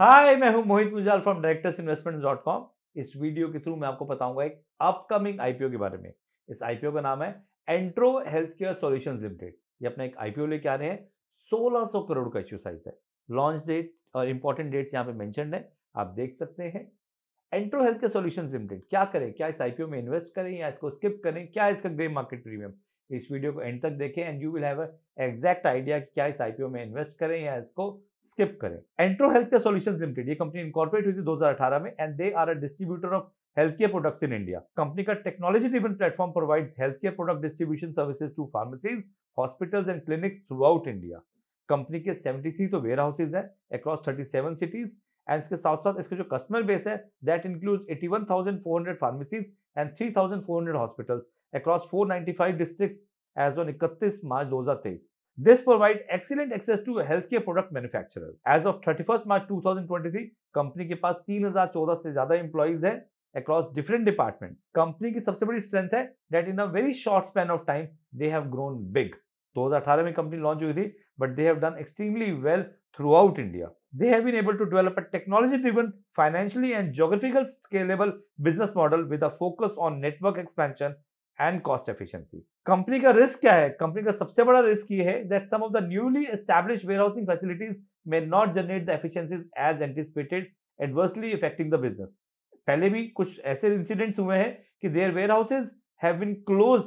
हाय मैं हूं Mohit Mujal from directors investment dot com इस वीडियो के थ्रू मैं आपको बताऊंगा एक अपकमिंग आईपीओ के बारे में इस आईपीओ का नाम है Entero Health Care Solution Limited ये अपना एक आईपीओ लेके आ रहे हैं 1600 करोड़ का इश्यू साइज है लॉन्च डेट और इंपॉर्टेंट डेट्स यहाँ पे मेंशन है आप देख सकते हैं Entero Health Care Solution Limited क्या करें क्या इस आईपीओ में इन्वेस्ट करें या इसको स्किप करें क्या इसका ग्रे मार्केट प्रीमियम इस वीडियो को एंड तक देखें and you will have exact idea कि क्या इस आईपीओ में इन्वेस्ट करें या इसको स्किप करें Entero Health Care Solution Limited ये कंपनी इंकॉर्पोरेट हुई थी 2018 में and they are a distributor of health care products in India company का technology driven platform provides health care product distribution services to pharmacies hospitals and clinics throughout India company के 73 तो warehouses है across 37 cities and इसके साथ साथ इसके जो customer base है that includes 81,400 pharmacies and 3,400 hospitals across 495 districts as on 31st March 2023. This provides excellent access to healthcare product manufacturers. As of 31st March 2023, company के पास 3014 across different departments. Company's की strength बड़ी that in a very short span of time they have grown big. 2018 में company launch हुई थी but they have done extremely well throughout India. they have been able to develop a technology driven, financially and geographical scalable business model with a focus on network expansion and cost efficiency company का risk क्या है company का सबसे बड़ा risk ये है that some of the newly establish housing facilities may not generate the efficiencies as anticipated adversely affecting the business पहले भी कुछ ऐसे इंसिडेंट्स हुए हैं कि their warehouses have been close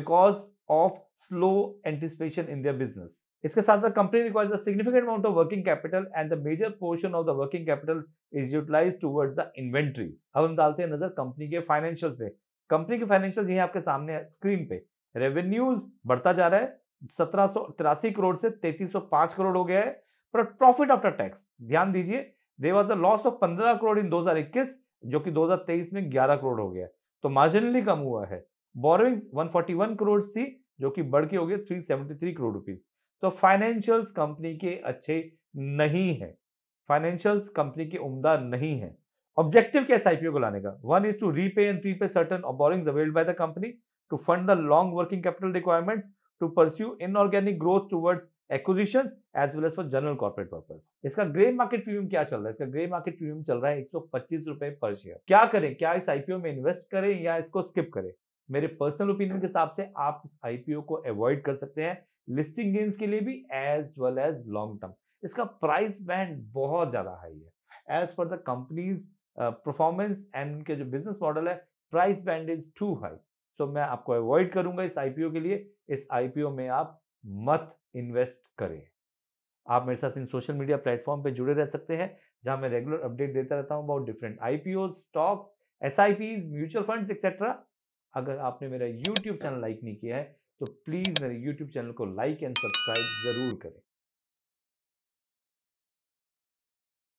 because of slow anticipation in their business इसके साथ साथ company requires a significant amount of working capital and the major portion of the working capital is utilize towards the inventories अब हम डालते हैं नजर company के financials पे कंपनी के फाइनेंशियल यही आपके सामने है स्क्रीन पे रेवेन्यूज बढ़ता जा रहा है सत्रह करोड़ से 3305 करोड़ हो गया है पर प्रॉफिट आफ्टर टैक्स ध्यान दीजिए they was a loss of 15 crore in 2021 जो कि 2023 में 11 करोड़ हो गया तो मार्जिनली कम हुआ है बोरिंग 141 करोड़ थी जो कि बढ़ के हो गए 373 करोड़ रुपीज तो फाइनेंशियल्स कंपनी के अच्छे नहीं है फाइनेंशियल्स कंपनी के उम्दा नहीं है ऑब्जेक्टिव क्या है आईपीओ को लाने का one is to repay and prepay certain borrowing availed by the company to fund the long working capital requirement to pursue inorganic growth towards acquisition as well as for general corporate purpose इसका grey market premium क्या चल रहा है इसका grey market premium चल रहा है एक सौ पच्चीस रुपए पर शेयर क्या करें क्या इस आईपीओ में इन्वेस्ट करें या इसको स्किप करें मेरे पर्सनल ओपिनियन के हिसाब से आप इस आईपीओ को अवॉइड कर सकते हैं लिस्टिंग गेन्स के लिए भी as well as long term इसका प्राइस बैंड बहुत ज्यादा हाई है as per the companies performance and उनके जो बिजनेस मॉडल है price band is too high so मैं आपको अवॉइड करूंगा इस आईपीओ के लिए इस आईपीओ में आप मत इन्वेस्ट करें आप मेरे साथ इन सोशल मीडिया प्लेटफॉर्म पे जुड़े रह सकते हैं जहां मैं रेगुलर अपडेट देता रहता हूं अबाउट डिफरेंट आईपीओ स्टॉक्स एस म्यूचुअल फंड एक्सेट्रा अगर आपने मेरा यूट्यूब चैनल लाइक नहीं किया है तो प्लीज़ मेरे यूट्यूब चैनल को लाइक एंड सब्सक्राइब ज़रूर करें